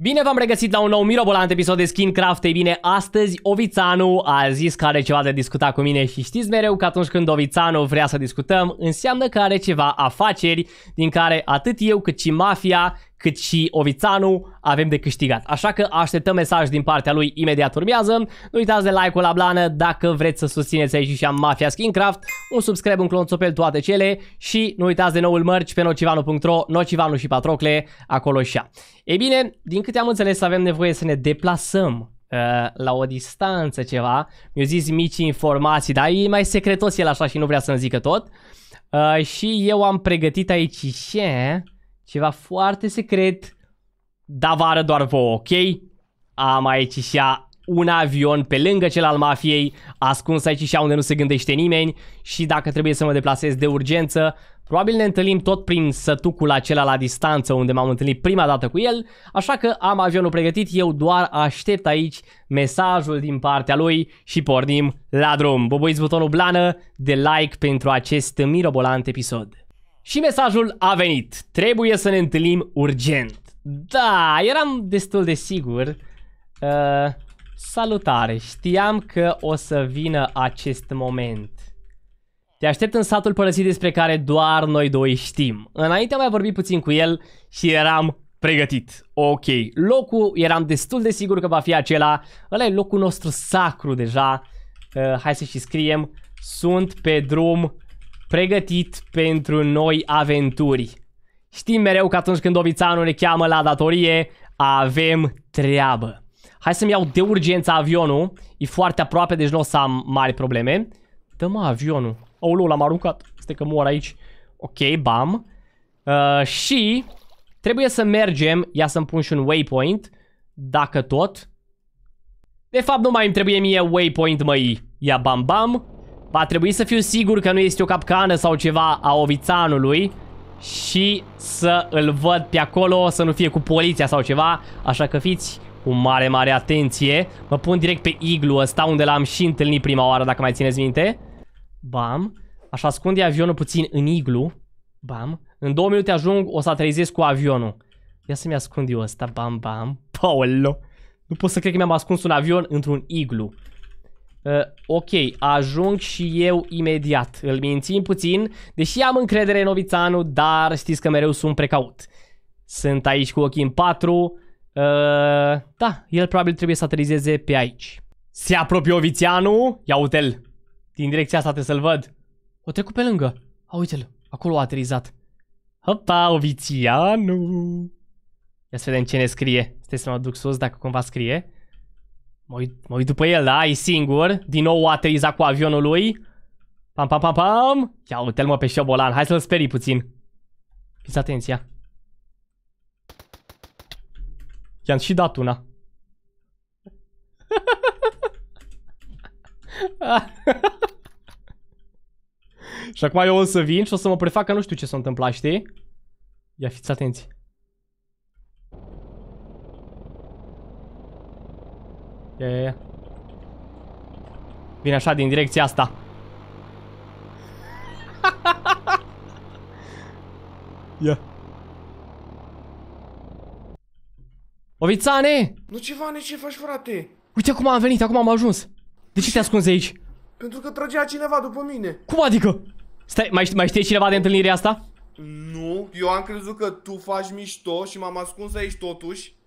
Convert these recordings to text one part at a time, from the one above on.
Bine v-am regăsit la un nou mirobolant episod de Skincraft. Ei bine, astăzi Ovițanu a zis că are ceva de discutat cu mine și știți mereu că atunci când Ovițanu vrea să discutăm, înseamnă că are ceva afaceri din care atât eu cât și mafia cât și Ovițanu avem de câștigat. Așa că așteptăm mesaj din partea lui imediat urmează. Nu uitați de like-ul la blană dacă vreți să susțineți aici și am Mafia Skincraft, un subscribe, un clonțopel, toate cele și nu uitați de noul mărci pe nocivanu.ro, Nocivanu și Patrocle, acolo și a. Ei bine, din câte am înțeles avem nevoie să ne deplasăm uh, la o distanță ceva, mi-au zis mici informații, dar e mai secretos el așa și nu vrea să-mi zică tot. Uh, și eu am pregătit aici ce... Ceva foarte secret, dar vă arăt doar vouă, ok? Am aici și a un avion pe lângă cel al mafiei, ascuns aici și a unde nu se gândește nimeni și dacă trebuie să mă deplasez de urgență, probabil ne întâlnim tot prin sătucul acela la distanță unde m-am întâlnit prima dată cu el, așa că am avionul pregătit, eu doar aștept aici mesajul din partea lui și pornim la drum. Bubuiți butonul blană de like pentru acest mirobolant episod. Și mesajul a venit. Trebuie să ne întâlnim urgent. Da, eram destul de sigur. Uh, salutare, știam că o să vină acest moment. Te aștept în satul părăsit despre care doar noi doi știm. Înainte am mai vorbit puțin cu el și eram pregătit. Ok, locul eram destul de sigur că va fi acela. Ăla e locul nostru sacru deja. Uh, hai să și scriem. Sunt pe drum pregătit pentru noi aventuri. Știm mereu că atunci când Ovițanul ne cheamă la datorie, avem treabă. Hai să-mi iau de urgență avionul, e foarte aproape, deci nu o să am mari probleme. Dă-mă avionul. Aoleu, l-am aruncat. Este că mor aici. Ok, bam. Uh, și trebuie să mergem, ia să-mi pun și un waypoint, dacă tot. De fapt, nu mai îmi trebuie mie waypoint, măi. Ia bam bam. Va trebui să fiu sigur că nu este o capcană sau ceva a ovițanului și să îl văd pe acolo, să nu fie cu poliția sau ceva, așa că fiți cu mare, mare atenție. Mă pun direct pe iglu ăsta unde l-am și întâlnit prima oară, dacă mai țineți minte. Bam. Aș ascunde avionul puțin în iglu. Bam. În două minute ajung, o să trezesc cu avionul. Ia să-mi ascund eu ăsta. Bam, bam. Paolo. Nu pot să cred că mi-am ascuns un avion într-un iglu. Uh, ok, ajung și eu imediat. Îl mințim puțin, deși am încredere în Ovițanu, dar știți că mereu sunt precaut. Sunt aici cu ochii în patru. Uh, da, el probabil trebuie să aterizeze pe aici. Se apropie Ovițanu. Ia uite-l. Din direcția asta trebuie să-l văd. O trecut pe lângă. A, uite-l. Acolo a aterizat. Hopa, Ovițianu. Ia să vedem ce ne scrie. Stai să mă duc sus dacă cumva scrie. Mă uit, mă uit după el, da? E singur. Din nou a cu avionul lui. Pam, pam, pam, pam. Ia uite-l mă pe șobolan. Hai să-l sperii puțin. Fiți atenția. I-am și dat una. și acum eu o să vin și o să mă prefac că nu știu ce s-a întâmplat, știi? Ia fiți atenți. Ia, ia, ia. Vine așa din direcția asta. ia. Ovițane! Nu ceva, ne ce faci, frate? Uite cum am venit, acum am ajuns. De ce te ascunzi aici? Pentru că trăgea cineva după mine. Cum adică? Stai, mai, mai știi cineva de întâlnirea asta? Nu, eu am crezut că tu faci mișto și m-am ascuns aici totuși.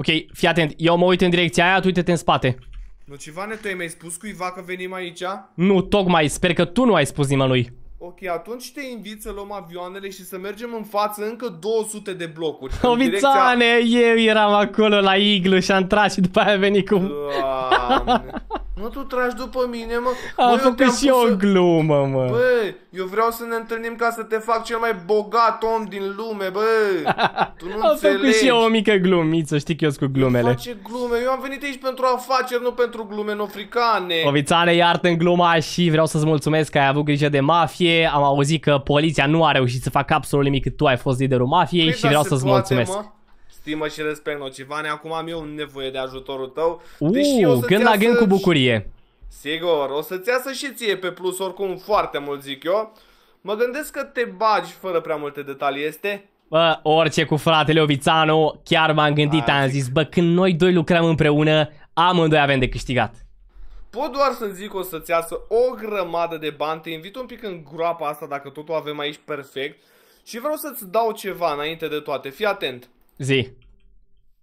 Ok, fii atent. Eu mă uit în direcția aia, tu uite-te în spate. Nu, Civane, tu ai mai spus cuiva că venim aici? Nu, tocmai. Sper că tu nu ai spus nimănui. Ok, atunci te invit să luăm avioanele și să mergem în față încă 200 de blocuri. Ovițane, direcția... eu eram acolo la iglu și am tras și după aia a venit cu... Doamne. Nu tu tragi după mine, mă? Am Bă, făcut eu și eu o glumă, mă. Bă, eu vreau să ne întâlnim ca să te fac cel mai bogat om din lume, bă. Tu nu Am înțelegi. făcut și eu o mică glumiță, știi că eu cu glumele. Nu face glume, eu am venit aici pentru afaceri, nu pentru glume nofricane. Ovițane, iartă în gluma și vreau să-ți mulțumesc că ai avut grijă de mafie. Am auzit că poliția nu a reușit să facă absolut nimic cât tu ai fost liderul mafiei Cred păi și da, vreau să-ți mulțumesc. Mă? stimă și respect nocivane, acum am eu nevoie de ajutorul tău. Uuu, gând la gând cu bucurie. Sigur, o să-ți iasă și ție pe plus oricum foarte mult, zic eu. Mă gândesc că te bagi fără prea multe detalii, este? Bă, orice cu fratele Ovițanu, chiar m-am gândit, Azi. am zis, bă, când noi doi lucrăm împreună, amândoi avem de câștigat. Pot doar să zic o să-ți iasă o grămadă de bani, te invit un pic în groapa asta dacă totul avem aici perfect și vreau să-ți dau ceva înainte de toate, fii atent. Zi.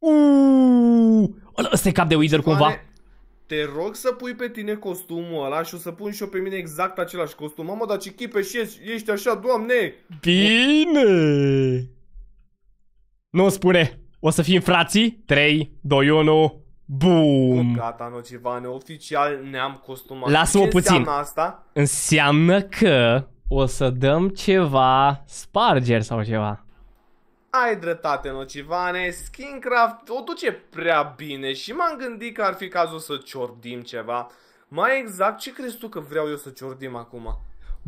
Uuuu! Ăsta e cap de wizard cumva. te rog să pui pe tine costumul ăla și o să pun și eu pe mine exact același costum. Mamă, dar ce chipe și ești, ești așa, doamne! Bine! Nu spune. O să fim frații? 3, 2, 1, boom! Bă, gata, Nocivane, oficial ne-am costumat. Lasă-mă puțin. Înseamnă asta? Înseamnă că o să dăm ceva sparger sau ceva ai dreptate nocivane, Skincraft o duce prea bine și m-am gândit că ar fi cazul să ciordim ceva. Mai exact, ce crezi tu că vreau eu să ciordim acum?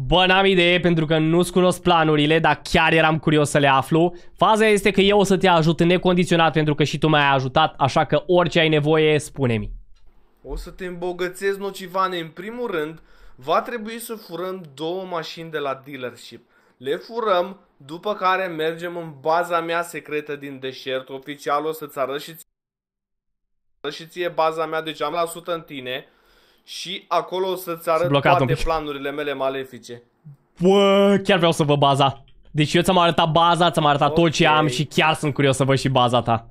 Bă, n-am idee pentru că nu-ți cunosc planurile, dar chiar eram curios să le aflu. Faza este că eu o să te ajut necondiționat pentru că și tu m-ai ajutat, așa că orice ai nevoie, spune-mi. O să te îmbogățesc, Nocivane. În primul rând, va trebui să furăm două mașini de la dealership. Le furăm, după care mergem în baza mea secretă din deșert, oficial o să-ți arăt și ție, baza mea, deci am la 100 în tine și acolo o să-ți arăt blocat, toate planurile mele malefice. Bă, chiar vreau să vă baza. Deci eu ți-am arătat baza, ți-am arătat okay. tot ce am și chiar sunt curios să văd și baza ta.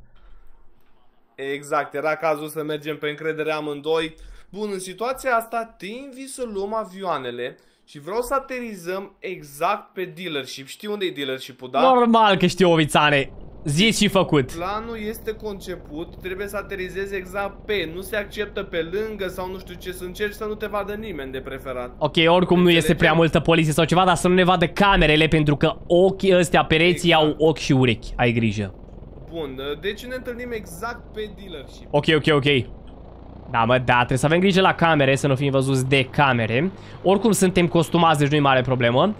Exact, era cazul să mergem pe încredere amândoi. Bun, în situația asta te invit să luăm avioanele și vreau să aterizăm exact pe dealership. Știi unde e dealership-ul, da? Normal că știu, ovițane. Zis și făcut. Planul este conceput, trebuie să aterizezi exact pe, nu se acceptă pe lângă sau nu știu ce, să încerci să nu te vadă nimeni de preferat. Ok, oricum nu este prea multă poliție sau ceva, dar să nu ne vadă camerele pentru că ochii ăstea, pereții exact. au ochi și urechi, ai grijă. Bun, deci ne întâlnim exact pe dealership. Ok, ok, ok. Da, mă, da, trebuie să avem grijă la camere, să nu fim văzuți de camere. Oricum suntem costumați, deci nu e mare problemă.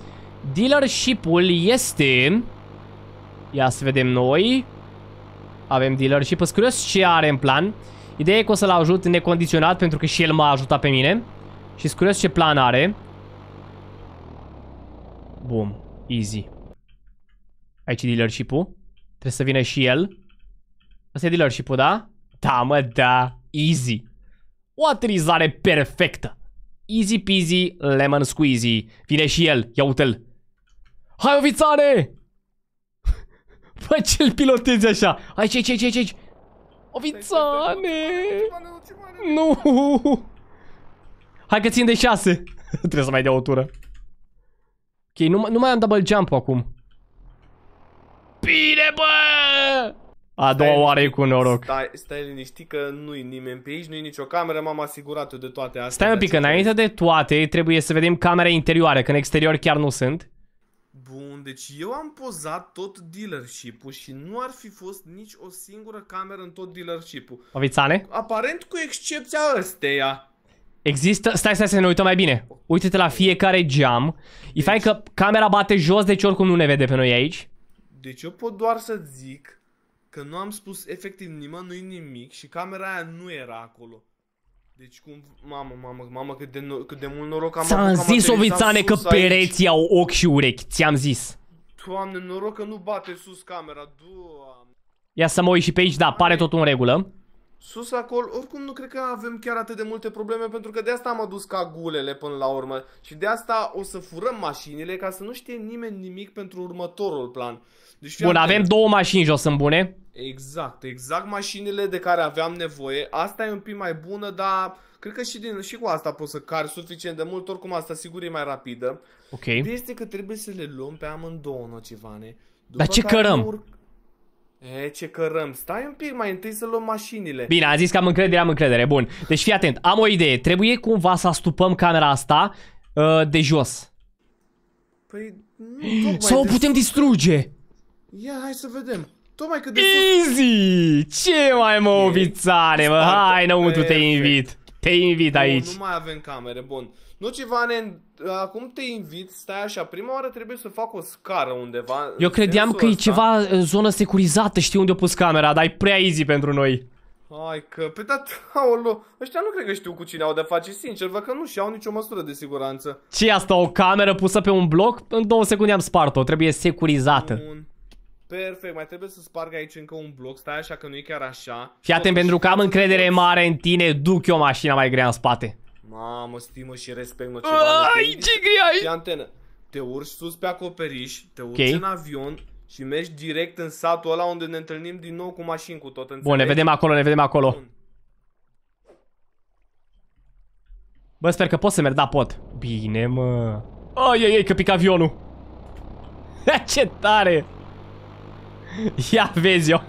Dealership-ul este... Ia să vedem noi. Avem dealership. Sunt curios ce are în plan. Ideea e că o să-l ajut necondiționat pentru că și el m-a ajutat pe mine. Și sunt curios ce plan are. Bum. Easy. Aici e dealership-ul. Trebuie să vină și el. Asta e dealership-ul, da? Da, mă, da. Easy. O aterizare perfectă. Easy peasy, lemon squeezy. Vine și el, ia uite-l. Hai, ofițare! Păi ce-l pilotezi așa? Hai, ce, ce, ce, ce? Ovițane! Nu! Hai că țin de șase. Trebuie să mai dea o tură. Ok, nu, nu mai am double jump acum. Bine, bă! A doua stai, oare e cu noroc. Stai, stai liniștit că nu-i nimeni pe aici, nu-i nicio cameră, m-am asigurat eu de toate astea. Stai un pic, că înainte de toate trebuie să vedem camera interioare, că în exterior chiar nu sunt. Bun, deci eu am pozat tot dealership-ul și nu ar fi fost nici o singură cameră în tot dealership-ul. Ovițane? Aparent cu excepția ăsteia. Există, stai, stai să ne uităm mai bine. Uite-te la fiecare geam. Deci... E fain că camera bate jos, deci oricum nu ne vede pe noi aici. Deci eu pot doar să zic că nu am spus efectiv nimănui nimic și camera aia nu era acolo. Deci cum, mamă, mamă, mamă, cât de, no cât de mult noroc am avut. am zis, Ovițane, că pereții au ochi și urechi, ți-am zis. Doamne, noroc că nu bate sus camera, doamne. Ia să mă uit și pe aici, da, pare tot în regulă sus acolo, oricum nu cred că avem chiar atât de multe probleme pentru că de asta am adus cagulele până la urmă și de asta o să furăm mașinile ca să nu știe nimeni nimic pentru următorul plan. Deci Bun, avem de... două mașini jos în bune. Exact, exact mașinile de care aveam nevoie. Asta e un pic mai bună, dar cred că și, din, și cu asta poți să cari suficient de mult, oricum asta sigur e mai rapidă. Ok. este că trebuie să le luăm pe amândouă, Nocivane. După dar ce cărăm? Urc... E, ce cărăm. Stai un pic, mai întâi să luăm mașinile. Bine, a zis că am încredere, am încredere. Bun. Deci fii atent. Am o idee. Trebuie cumva să astupăm camera asta uh, de jos. Păi... Nu, Sau o putem distruge. Ia, hai să vedem. Tocmai că de Easy! Ce mai mă, ovițare, mă? Hai, înăuntru, te invit. Te invit aici. Nu, nu mai avem camere, bun. Nu ceva ne... Acum te invit, stai așa, prima oară trebuie să fac o scară undeva. Eu credeam că ăsta. e ceva zonă securizată, știi unde a pus camera, dar e prea easy pentru noi. Hai că, pe dat, aolo, ăștia nu cred că știu cu cine au de face, sincer, văd că nu și-au nicio măsură de siguranță. ce asta, o cameră pusă pe un bloc? În două secunde am spart-o, trebuie securizată. Bun. Perfect, mai trebuie să sparg aici încă un bloc, stai așa că nu e chiar așa. Fii atent, pentru că am încredere mare în tine, duc eu mașina mai grea în spate. Mamă, stimă și respect, mă, ceva. Ai, ce gri ai! antenă. Te urci sus pe acoperiș, te urci okay. în avion și mergi direct în satul ăla unde ne întâlnim din nou cu mașini cu tot, înțelegi? Bun, ne vedem acolo, ne vedem acolo. Bun. Bă, sper că pot să merg, da, pot. Bine, mă. Ai, ai, ai, că pic avionul. ce tare! Ia vezi eu.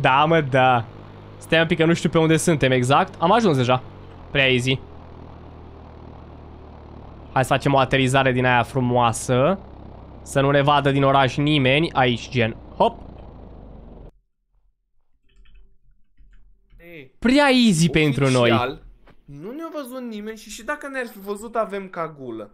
da, mă, da. Stai un pic că nu știu pe unde suntem exact. Am ajuns deja. Prea easy. Hai să facem o aterizare din aia frumoasă. Să nu ne vadă din oraș nimeni. Aici, gen. Hop. Prea easy Oficial, pentru noi. Nu ne-a văzut nimeni și și dacă ne-ar fi văzut avem cagulă.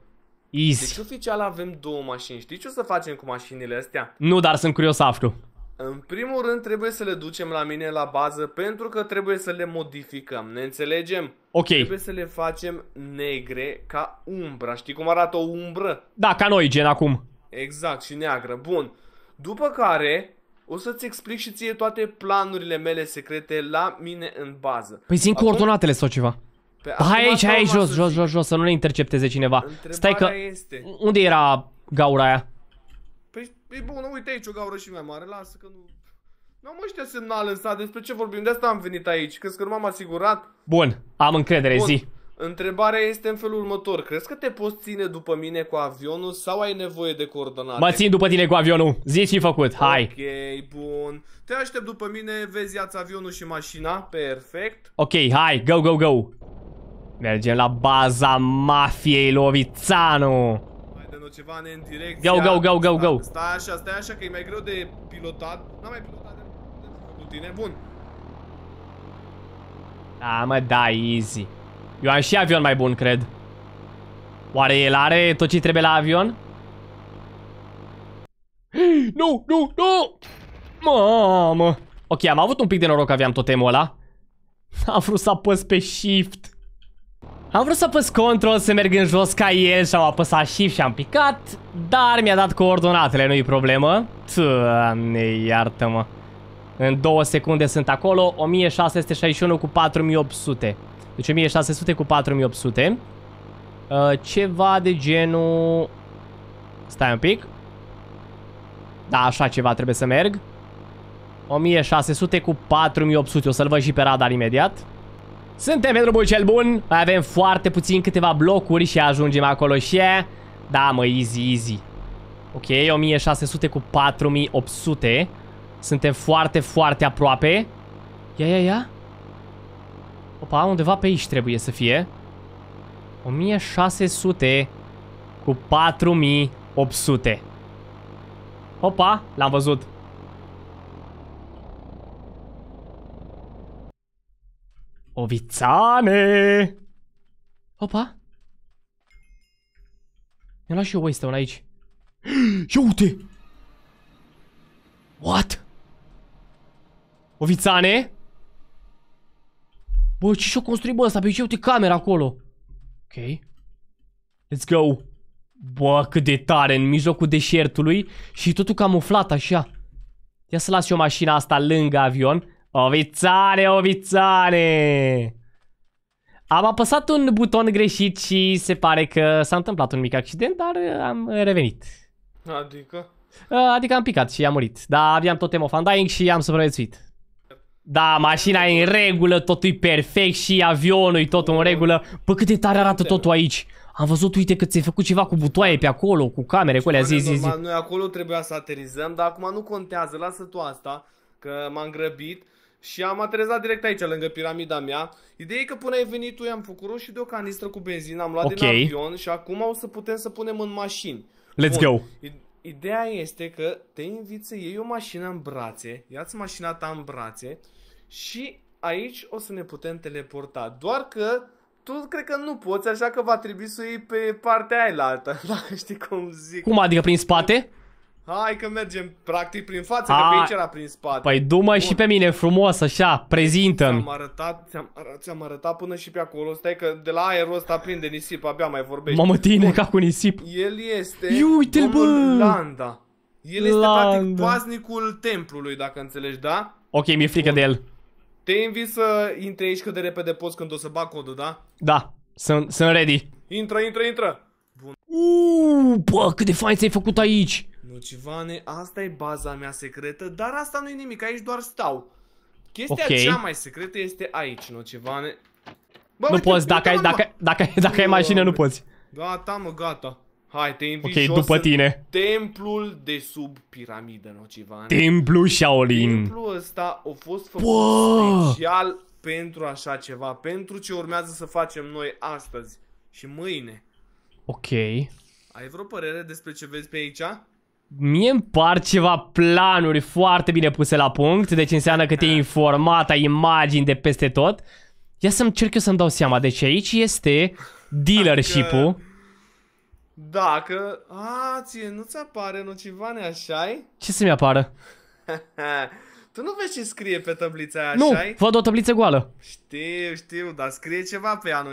Easy. Deci oficial avem două mașini. Știi ce o să facem cu mașinile astea? Nu, dar sunt curios să aflu. În primul rând trebuie să le ducem la mine la bază pentru că trebuie să le modificăm, ne înțelegem? Ok. Trebuie să le facem negre ca umbra. Știi cum arată o umbră? Da, ca noi, gen acum. Exact, și neagră. Bun. După care o să-ți explic și ție toate planurile mele secrete la mine în bază. Păi țin acum... coordonatele sau ceva. Pe hai aici, hai jos, jos, jos, jos, să nu ne intercepteze cineva. Întrebarea Stai că... Este... Unde era gaura aia? E bun, uite aici o gaură și mai mare, lasă că nu... Nu am ăștia semnal sat, despre ce vorbim, de asta am venit aici, crezi că nu m-am asigurat? Bun, am încredere, Bun. zi. Întrebarea este în felul următor, crezi că te poți ține după mine cu avionul sau ai nevoie de coordonate? Mă țin după tine cu avionul, zi și făcut, hai. Ok, bun, te aștept după mine, vezi ia avionul și mașina, perfect. Ok, hai, go, go, go. Mergem la baza mafiei Lovițanu ceva ne în direcția... Go, go, go, go, go! Stai așa, stai așa că e mai greu de pilotat. N-am mai pilotat de, de cu tine, bun. Da, mă, da, easy. Eu am și avion mai bun, cred. Oare el are tot ce trebuie la avion? Nu, nu, nu! Mamă! Ok, am avut un pic de noroc că aveam totemul ăla. Am vrut să apăs pe shift. Am vrut să apăs control să merg în jos ca el și am apăsat shift și am picat, dar mi-a dat coordonatele, nu-i problemă. Doamne, iartă-mă. În două secunde sunt acolo, 1661 cu 4800. Deci 1600 cu 4800. Uh, ceva de genul... Stai un pic. Da, așa ceva trebuie să merg. 1600 cu 4800, o să-l văd și pe radar imediat. Suntem pe drumul cel bun, mai avem foarte puțin câteva blocuri și ajungem acolo și... e, Da, mă, easy, easy. Ok, 1600 cu 4800. Suntem foarte, foarte aproape. Ia, ia, ia. Opa, undeva pe aici trebuie să fie. 1600 cu 4800. Opa, l-am văzut. Ovițane! Opa! Mi-am luat și eu Waystone aici. Ia uite! What? Ovițane? Bă, ce și-o construi bă ăsta? Pe păi ce uite camera acolo? Ok. Let's go. Bă, cât de tare, în mijlocul deșertului și totul camuflat așa. Ia să las eu mașina asta lângă avion. Ovițane, ovițane! Am apăsat un buton greșit și se pare că s-a întâmplat un mic accident, dar uh, am uh, revenit. Adică? Uh, adică am picat și am murit. Dar aveam tot Fan Dying și am supraviețuit. Da, mașina e în regulă, totul e perfect și avionul e tot în regulă. Bă, cât de tare arată totul aici. Am văzut, uite că ți-ai făcut ceva cu butoaie pe acolo, cu camere, cu alea, zi, zi, zi. Noi acolo trebuia să aterizăm, dar acum nu contează, lasă tu asta, că m-am grăbit. Și am aterizat direct aici, lângă piramida mea. Ideea e că până ai venit tu, i-am făcut și de o canistră cu benzină, am luat okay. din avion și acum o să putem să punem în mașini. Let's Bun. go! Ideea este că te invit să iei o mașină în brațe, ia-ți mașina ta în brațe și aici o să ne putem teleporta. Doar că tu cred că nu poți, așa că va trebui să o iei pe partea aia la alta. Da, știi cum zic. Cum adică prin spate? Hai că mergem practic prin față, A, că pe aici era prin spate. Păi du și pe mine frumos, așa, prezintă-mi. Ți-am arătat, ți-am, ți-am arătat până și pe acolo, stai că de la aerul ăsta prinde nisip, abia mai vorbești. Mamă tine, Bun. ca cu nisip. El este Iu, uite bă! Landa. El este Landa. practic paznicul templului, dacă înțelegi, da? Ok, mi-e frică Bun. de el. Te invit să intri aici cât de repede poți când o să bag codul, da? Da, sunt, sunt ready. Intră, intră, intră. Bun. Uuu, bă, cât de fain ți-ai făcut aici. Lucivane, asta e baza mea secretă, dar asta nu e nimic, aici doar stau. Chestia okay. cea mai secretă este aici, Lucivane. Bă, nu poți, dacă ai, dacă, dacă, dacă, dacă ai mașină nu poți. Gata, mă, gata. Hai, te invit okay, jos după tine. templul de sub piramidă, Nocivan. Templul Shaolin. Templul ăsta a fost făcut Bă! special pentru așa ceva, pentru ce urmează să facem noi astăzi și mâine. Ok. Ai vreo părere despre ce vezi pe aici? Mie îmi par ceva planuri foarte bine puse la punct, deci înseamnă că te-ai informat, ai imagini de peste tot. Ia să încerc eu să-mi dau seama, deci aici este dealership-ul. Dacă... Dacă... A, ție nu-ți apare nocivane, așa -i? Ce să-mi apară? Tu nu vezi ce scrie pe tablița aia, Nu, așa văd o tabliță goală. Știu, știu, dar scrie ceva pe ea, nu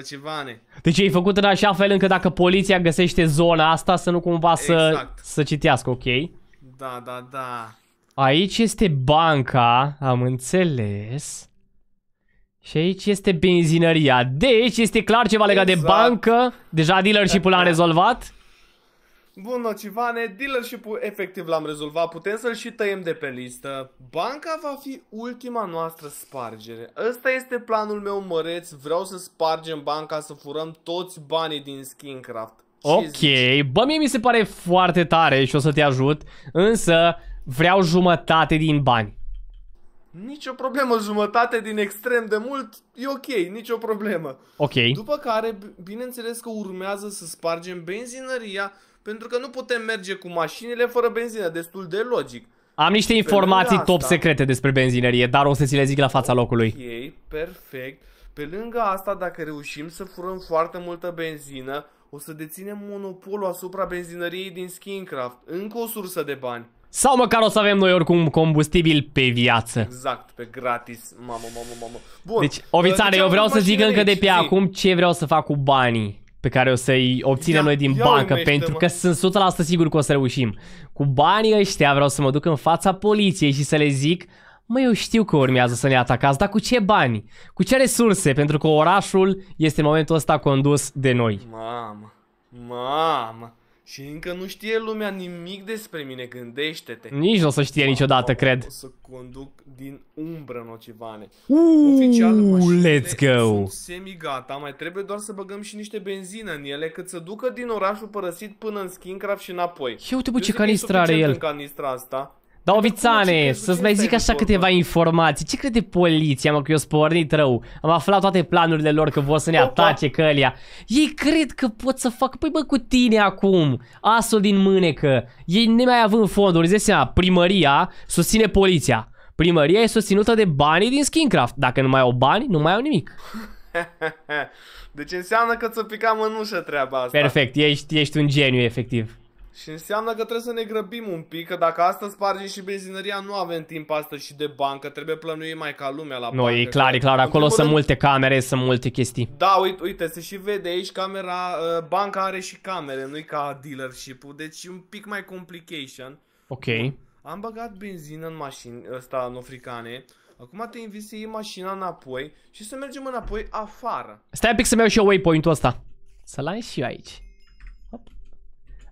ne. Deci ai făcut în așa fel încât dacă poliția găsește zona asta să nu cumva exact. să, să citească, ok? Da, da, da. Aici este banca, am înțeles. Și aici este benzinăria. Deci este clar ceva legat exact. de bancă. Deja dealership-ul l-am rezolvat. Bun, nocivane, dealership-ul efectiv l-am rezolvat, putem să-l și tăiem de pe listă. Banca va fi ultima noastră spargere. Ăsta este planul meu măreț, vreau să spargem banca, să furăm toți banii din Skincraft. Ce ok, zici? bă, mie mi se pare foarte tare și o să te ajut, însă vreau jumătate din bani. Nici o problemă, jumătate din extrem de mult, e ok, nicio problemă. Ok. După care, bineînțeles că urmează să spargem benzinăria, pentru că nu putem merge cu mașinile fără benzină, destul de logic. Am niște informații top asta, secrete despre benzinerie, dar o să ți le zic la fața okay, locului. Ok, perfect. Pe lângă asta, dacă reușim să furăm foarte multă benzină, o să deținem monopolul asupra benzinăriei din Skincraft. Încă o sursă de bani. Sau măcar o să avem noi oricum combustibil pe viață. Exact, pe gratis. Mamă, mamă, mamă. Bun. Deci, deci eu vreau să zic încă de pe Zi. acum ce vreau să fac cu banii pe care o să-i obținem ia, noi din bancă, pentru că sunt 100% sigur că o să reușim. Cu banii ăștia vreau să mă duc în fața poliției și să le zic Mă, eu știu că urmează să ne atacați, dar cu ce bani? Cu ce resurse? Pentru că orașul este în momentul ăsta condus de noi. Mamă, mamă. Și încă nu știe lumea nimic despre mine, gândește-te. Nici nu o să știe niciodată, cred. O să conduc din umbră în Uuu, let's go! Sunt semi-gata, mai trebuie doar să băgăm și niște benzină în ele, cât să ducă din orașul părăsit până în Skincraft și înapoi. Ia uite, bă, ce canistră are el. În canistra asta. Dovițane, să-ți mai zic așa câteva informații. Ce crede poliția, mă, că eu spornit rău? Am aflat toate planurile lor că vor să ne atace călia. Ei cred că pot să fac, păi bă, cu tine acum, asul din mânecă. Ei nemai având fonduri, îți seama, primăria susține poliția. Primăria e susținută de banii din Skincraft. Dacă nu mai au bani, nu mai au nimic. deci înseamnă că ți-o pica mânușă treaba asta. Perfect, ești, ești un geniu, efectiv. Și înseamnă că trebuie să ne grăbim un pic, că dacă asta spargem și benzinăria, nu avem timp astăzi și de bancă, trebuie plănuie mai ca lumea la Noi, bancă. clar, e clar, acolo sunt de... multe camere, sunt multe chestii. Da, uite, uite, se și vede aici camera, uh, banca are și camere, nu-i ca dealership-ul, deci un pic mai complication. Ok. Am băgat benzină în mașini, ăsta în africane, Acum te invit să iei mașina înapoi și să mergem înapoi afară. Stai un pic să-mi iau și eu waypoint-ul ăsta. Să-l și eu aici.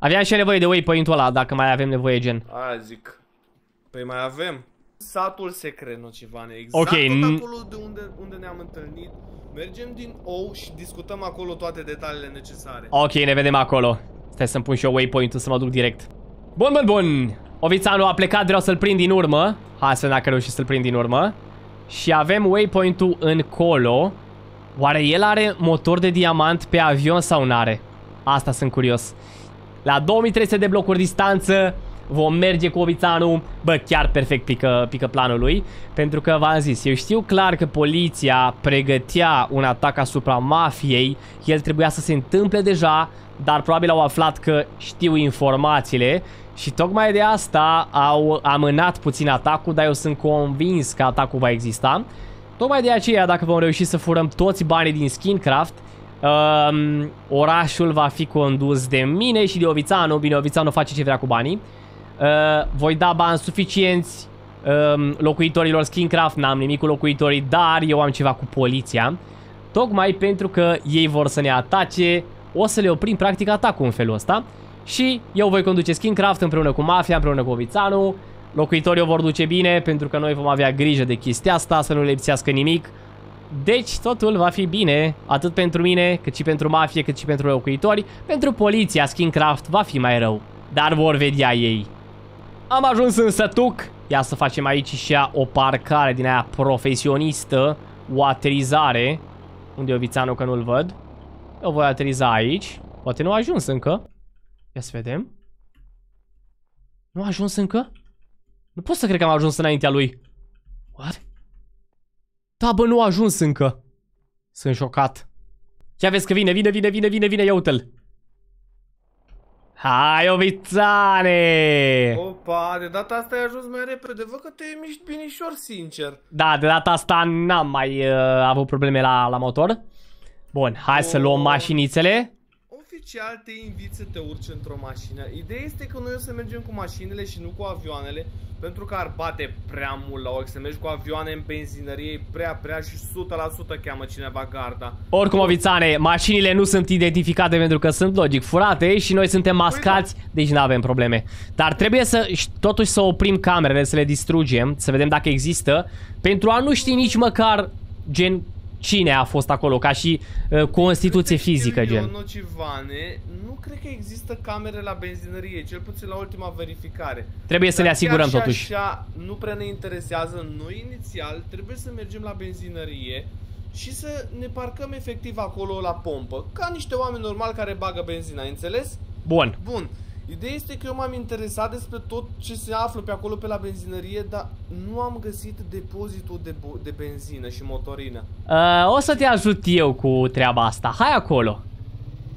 Aveam și nevoie de waypoint-ul ăla, dacă mai avem nevoie, gen. A, zic. Păi mai avem. Satul secret, nu ceva, exact okay. acolo de unde, unde ne-am întâlnit. Mergem din ou și discutăm acolo toate detaliile necesare. Ok, ne vedem acolo. Stai să-mi pun și eu waypoint-ul să mă duc direct. Bun, bun, bun. Ovițanul a plecat, vreau să-l prind din urmă. Hai să dacă și să-l prind din urmă. Și avem waypoint-ul încolo. Oare el are motor de diamant pe avion sau nu are Asta sunt curios. La 2300 de blocuri distanță vom merge cu Obițanu. Bă, chiar perfect pică, pică planul lui. Pentru că v-am zis, eu știu clar că poliția pregătea un atac asupra mafiei. El trebuia să se întâmple deja, dar probabil au aflat că știu informațiile și tocmai de asta au amânat puțin atacul, dar eu sunt convins că atacul va exista. Tocmai de aceea, dacă vom reuși să furăm toți banii din Skincraft, Uh, orașul va fi condus de mine și de Ovițanu. Bine, Ovițanu face ce vrea cu banii. Uh, voi da bani suficienți uh, locuitorilor Skincraft, N-am nimic cu locuitorii, dar eu am ceva cu poliția. Tocmai pentru că ei vor să ne atace, o să le oprim practic atacul în felul ăsta. Și eu voi conduce Skincraft împreună cu Mafia, împreună cu Ovițanu. Locuitorii o vor duce bine pentru că noi vom avea grijă de chestia asta, să nu le lipsească nimic. Deci totul va fi bine, atât pentru mine, cât și pentru mafie, cât și pentru locuitori. Pentru poliția, Skincraft va fi mai rău, dar vor vedea ei. Am ajuns în Sătuc. Ia să facem aici și o parcare din aia profesionistă, o aterizare. Unde e Ovițanu că nu-l văd? Eu voi ateriza aici. Poate nu a ajuns încă. Ia să vedem. Nu a ajuns încă? Nu pot să cred că am ajuns înaintea lui. What? Da, bă, nu a ajuns încă. Sunt șocat. Ce aveți că vine, vine, vine, vine, vine, vine, ia uite-l. Hai, ovițane! Opa, de data asta ai ajuns mai repede. Văd că te miști binișor, sincer. Da, de data asta n-am mai uh, avut probleme la, la motor. Bun, hai oh. să luăm mașinițele ce alte invit să te urci într-o mașină. Ideea este că noi o să mergem cu mașinile și nu cu avioanele, pentru că ar bate prea mult la ochi. Să mergi cu avioane în benzinărie, prea, prea și 100% cheamă cineva garda. Oricum, Ovițane, mașinile nu sunt identificate pentru că sunt, logic, furate și noi suntem păi mascați, păi, da. deci nu avem probleme. Dar trebuie să, totuși, să oprim camerele, să le distrugem, să vedem dacă există, pentru a nu ști nici măcar gen cine a fost acolo, ca și uh, constituție fizică, gen. Nocivane, nu cred că există camere la benzinărie, cel puțin la ultima verificare. Trebuie Dar să ne asigurăm așa, totuși. Așa, nu prea ne interesează. Noi inițial trebuie să mergem la benzinărie și să ne parcăm efectiv acolo la pompă, ca niște oameni normali care bagă benzina, înțeles? Bun. Bun. Ideea este că eu m-am interesat despre tot ce se află pe acolo pe la benzinărie, dar nu am găsit depozitul de, de benzină și motorină. Uh, o să te ajut eu cu treaba asta. Hai acolo!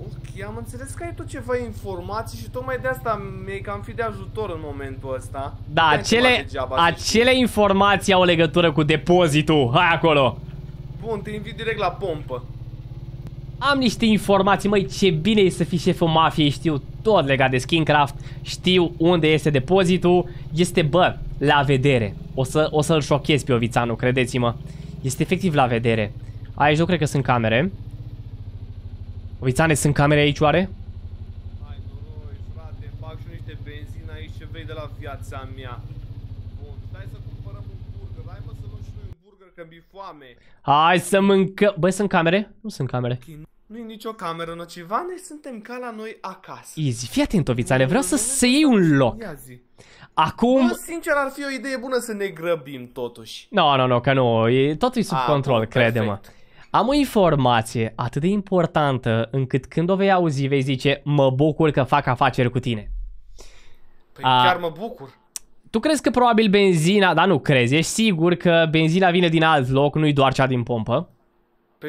Ok, am înțeles că ai tu ceva informații și tocmai de asta mi-e cam fi de ajutor în momentul ăsta. Da, de acele, degeaba, acele informații au legătură cu depozitul. Hai acolo! Bun, te invit direct la pompă. Am niște informații, măi, ce bine e să fii șeful mafiei, știu tot legat de Skincraft, știu unde este depozitul, este, bă, la vedere. O să, o să-l șochez pe Ovițanu, credeți-mă. Este efectiv la vedere. Aici nu cred că sunt camere. Ovițane, sunt camere aici oare? Hai, noroi, frate, fac și niște benzină aici ce vei de la viața mea. că mi foame. Hai să mâncăm. Băi, sunt camere? Nu sunt camere. Nu-i nicio cameră nociva, noi suntem ca la noi acasă. Easy, fii atent, Ovițale, vreau să, se iei un loc. Acum... Bă, sincer, ar fi o idee bună să ne grăbim, totuși. Nu, no, nu, no, nu, că nu, e, totul e sub A, control, crede-mă. Am o informație atât de importantă încât când o vei auzi vei zice mă bucur că fac afaceri cu tine. Păi A... chiar mă bucur. Tu crezi că probabil benzina, dar nu crezi, ești sigur că benzina vine din alt loc, nu-i doar cea din pompă? Pe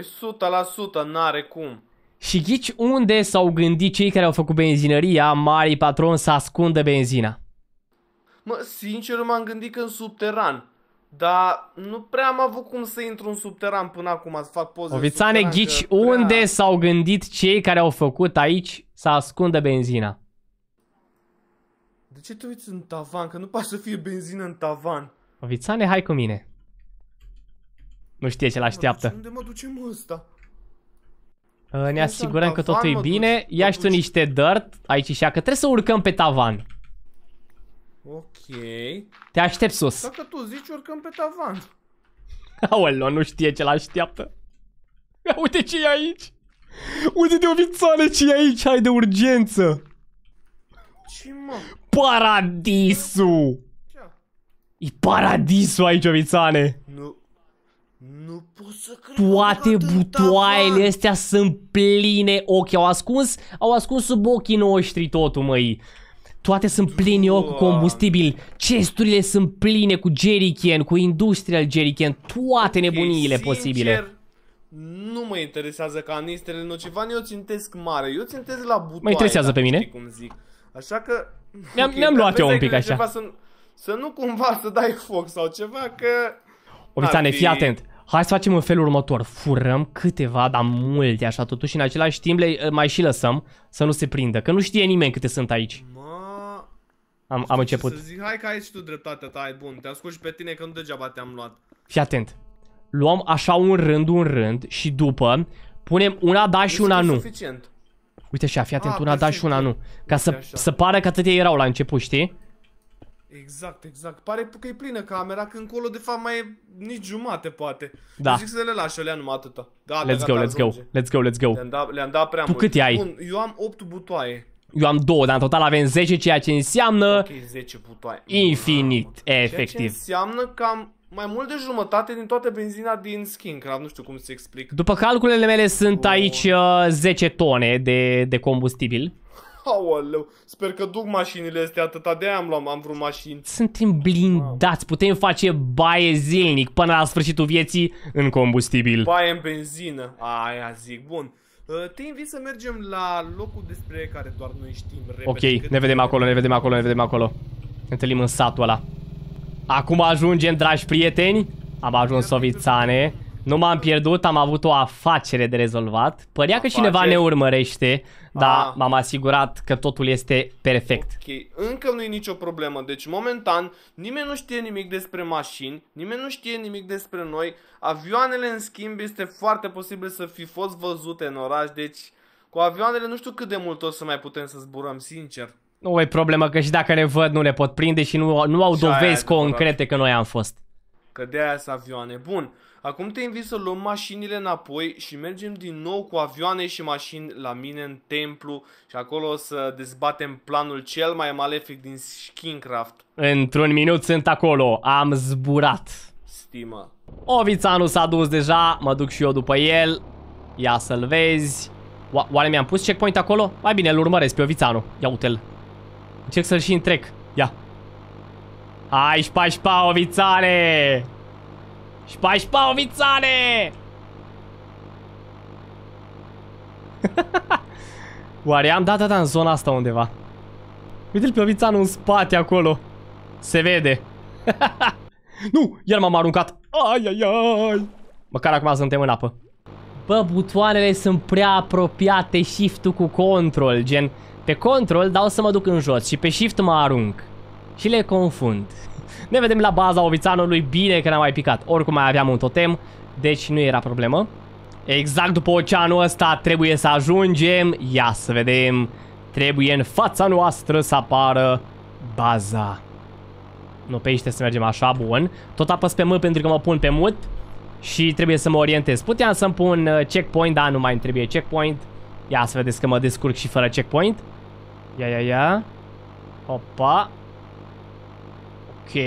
păi 100% n-are cum. Și ghici unde s-au gândit cei care au făcut benzinăria, mari patron, să ascundă benzina? Mă, sincer m-am gândit că în subteran. Dar nu prea am avut cum să intru în subteran până acum să fac poze Ovițane, ghici prea... unde s-au gândit cei care au făcut aici să ascundă benzina? De ce te uiți în tavan? Că nu poate să fie benzină în tavan. Ovițane, hai cu mine. Nu știe ce l-așteaptă. Unde mă duce ăsta? Ă, ne asigurăm că totul e bine. Ia și tu niște dirt aici și că trebuie să urcăm pe tavan. Ok. Te aștept sus. Dacă tu zici urcăm pe tavan. Aoleo, nu știe ce l-așteaptă. Uite ce e aici. Uite de ovițane ce e aici, hai de urgență. Ce mă? paradisul! E paradisul aici, Vițane! Nu... Nu pot să cred Toate butoaiele astea sunt pline ochi. Au ascuns, au ascuns sub ochii noștri totul, măi. Toate sunt pline ochi cu combustibil. Chesturile sunt pline cu jerrycan, cu industrial jerrycan. Toate nebuniile posibile. Nu mă interesează canistrele nocivane, eu țintesc mare. Eu țintesc la butoaie. Mă interesează pe mine. Cum zic. Așa că mi-am, okay, luat eu un pic așa. Să, să nu cumva să dai foc sau ceva, că... Obițane, fi... fii atent. Hai să facem în felul următor. Furăm câteva, dar multe așa, totuși în același timp le eh, mai și lăsăm să nu se prindă. Că nu știe nimeni câte sunt aici. Ma... Am, am început. Să zic, hai că ai și tu dreptatea ta, ai bun. te ascult și pe tine că nu degeaba te-am luat. Fii atent. Luăm așa un rând, un rând și după punem una da și una nu. Suficient. Uite și fii atent, A, ah, una da și una nu. Ca să, să pară că atâtea erau la început, știi? Exact, exact. Pare că e plină camera, că încolo de fapt mai e nici jumate, poate. Da. zic să le lași, le numai atâta. Da, let's go, let's go, let's go, let's go. Le-am dat, le dat prea tu mult. Tu câte ai? Bun, eu am 8 butoaie. Eu am 2, dar în total avem 10, ceea ce înseamnă... Ok, 10 butoaie. Infinit, Mamă. efectiv. Ceea ce înseamnă că am mai mult de jumătate din toată benzina din skin, Skinkraft, nu știu cum să explic. După calculele mele sunt oh. aici uh, 10 tone de, de combustibil. Aoleu, sper că duc mașinile astea atâta, de am luat, am vrut mașini. Suntem blindați, putem face baie zilnic până la sfârșitul vieții în combustibil. Baie în benzină, aia zic, bun. Uh, te invit să mergem la locul despre care doar noi știm repede. Ok, ne vedem acolo, ne vedem acolo, ne vedem acolo. Ne întâlnim în satul ăla. Acum ajungem, dragi prieteni. Am ajuns Sovițane. Nu m-am pierdut, am avut o afacere de rezolvat. Părea afacere? că cineva ne urmărește, dar ah. m-am asigurat că totul este perfect. Ok, încă nu e nicio problemă. Deci, momentan, nimeni nu știe nimic despre mașini, nimeni nu știe nimic despre noi. Avioanele, în schimb, este foarte posibil să fi fost văzute în oraș, deci cu avioanele nu știu cât de mult o să mai putem să zburăm, sincer. Nu e problemă că și dacă ne văd nu le pot prinde și nu, nu au și dovezi concrete că noi am fost. Că de aia sunt avioane. Bun, acum te invit să luăm mașinile înapoi și mergem din nou cu avioane și mașini la mine în templu și acolo o să dezbatem planul cel mai malefic din Skincraft. Într-un minut sunt acolo, am zburat. Stimă. Ovițanu s-a dus deja, mă duc și eu după el. Ia să-l vezi. O oare mi-am pus checkpoint acolo? Mai bine, îl urmăresc pe Ovițanu. Ia uite-l. Încerc să-l și întrec. Ia. Hai, șpa, șpa, ovițare! Șpa, șpa, ovițare! Oare am? dat da, da, în zona asta undeva. Uite-l pe ovițanul în spate acolo. Se vede. nu, el m-am aruncat. Ai, ai, ai. Măcar acum suntem în apă. Bă, butoanele sunt prea apropiate shift-ul cu control, gen... Pe control dau să mă duc în jos și pe shift mă arunc. Și le confund. Ne vedem la baza ovițanului, bine că n-am mai picat. Oricum mai aveam un totem, deci nu era problemă. Exact după oceanul ăsta trebuie să ajungem. Ia să vedem. Trebuie în fața noastră să apară baza. Nu, pe aici trebuie să mergem așa, bun. Tot apăs pe M pentru că mă pun pe mut și trebuie să mă orientez. Puteam să-mi pun uh, checkpoint, dar nu mai trebuie checkpoint. Ia să vedeți că mă descurc și fără checkpoint. Ia, ia, ia. Opa. Ok.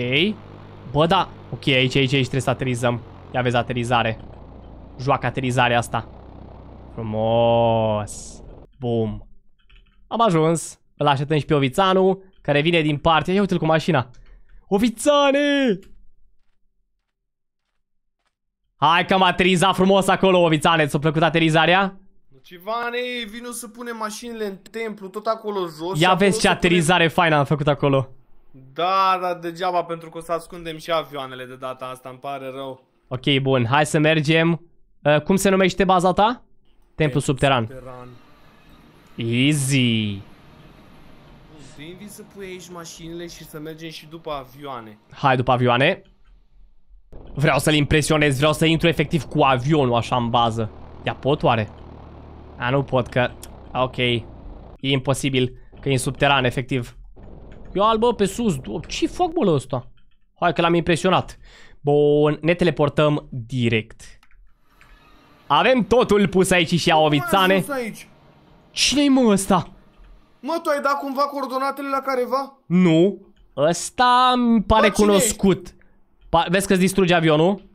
Bă, da. Ok, aici, aici, aici trebuie să aterizăm. Ia vezi aterizare. Joacă aterizarea asta. Frumos. Bum. Am ajuns. Îl așteptăm și pe Ovițanu, care vine din partea. Ia uite-l cu mașina. Ovițane! Hai că m-a aterizat frumos acolo, Ovițane. Ți-a plăcut aterizarea? Civane, vino să punem mașinile în templu, tot acolo jos. Ia vezi ce aterizare pune... faină am făcut acolo. Da, dar degeaba pentru că o să ascundem și avioanele de data asta, îmi pare rău. Ok, bun, hai să mergem. Uh, cum se numește baza ta? Templu subteran. subteran. Easy. Vin, vin să pui aici mașinile și să mergem și după avioane. Hai după avioane. Vreau să-l impresionez, vreau să intru efectiv cu avionul așa în bază. Ia pot oare? A, nu pot că... Ok. E imposibil. Că e în subteran, efectiv. Eu albă pe sus. Ce foc bă ăsta? Hai că l-am impresionat. Bun, ne teleportăm direct. Avem totul pus aici și aovițane. Cine-i mă ăsta? Mă, tu ai dat cumva coordonatele la careva? Nu. Ăsta îmi pare cunoscut. Pa vezi că-ți distruge avionul?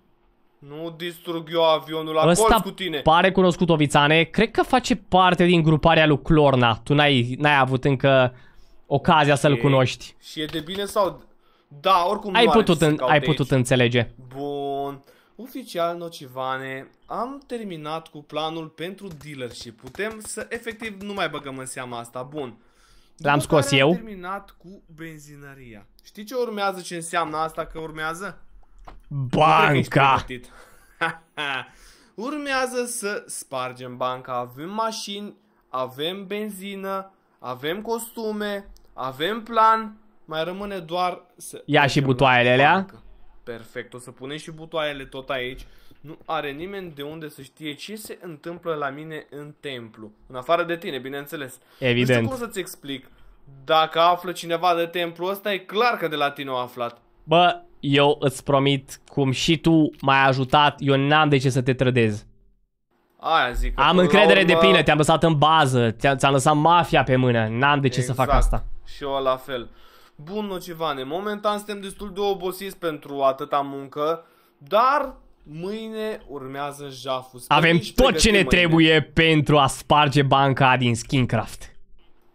Nu distrug eu avionul la Asta cu tine. pare cunoscut, Ovițane. Cred că face parte din gruparea lui Clorna. Tu n-ai avut încă ocazia okay. să-l cunoști. Și e de bine sau... Da, oricum ai nu putut, în, ai putut înțelege. Bun. Oficial, Nocivane, am terminat cu planul pentru dealer și Putem să efectiv nu mai băgăm în seama asta. Bun. L-am scos eu. Am terminat cu benzinăria. Știi ce urmează, ce înseamnă asta că urmează? Banca! Urmează să spargem banca. Avem mașini, avem benzină, avem costume, avem plan. Mai rămâne doar să... Ia și butoaiele alea. Perfect, o să punem și butoaiele tot aici. Nu are nimeni de unde să știe ce se întâmplă la mine în templu. În afară de tine, bineînțeles. Evident. Nu știu cum să-ți explic. Dacă află cineva de templu ăsta, e clar că de la tine au aflat. Bă, eu îți promit, cum și tu m-ai ajutat, eu n-am de ce să te trădez. Aia zic. Am încredere urmă... de plină, te-am lăsat în bază, ți-am ți lăsat mafia pe mână, n-am de ce exact. să fac exact. asta. Și eu la fel. Bun, Nocivane, momentan suntem destul de obosiți pentru atâta muncă, dar mâine urmează jaful. Avem tot ce ne mâine. trebuie pentru a sparge banca din Skincraft.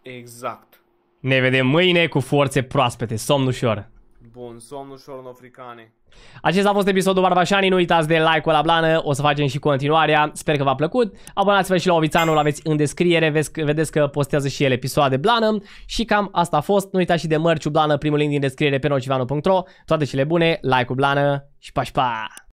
Exact. Ne vedem mâine cu forțe proaspete, somn ușor bun, ușor în africane. Acesta a fost episodul Barbașani, nu uitați de like-ul la blană, o să facem și continuarea, sper că v-a plăcut. Abonați-vă și la Ovițanul, aveți în descriere, vedeți că postează și el episoade blană și cam asta a fost. Nu uitați și de mărciu blană, primul link din descriere pe nocivanu.ro, toate cele bune, like-ul blană și pașpa. pa!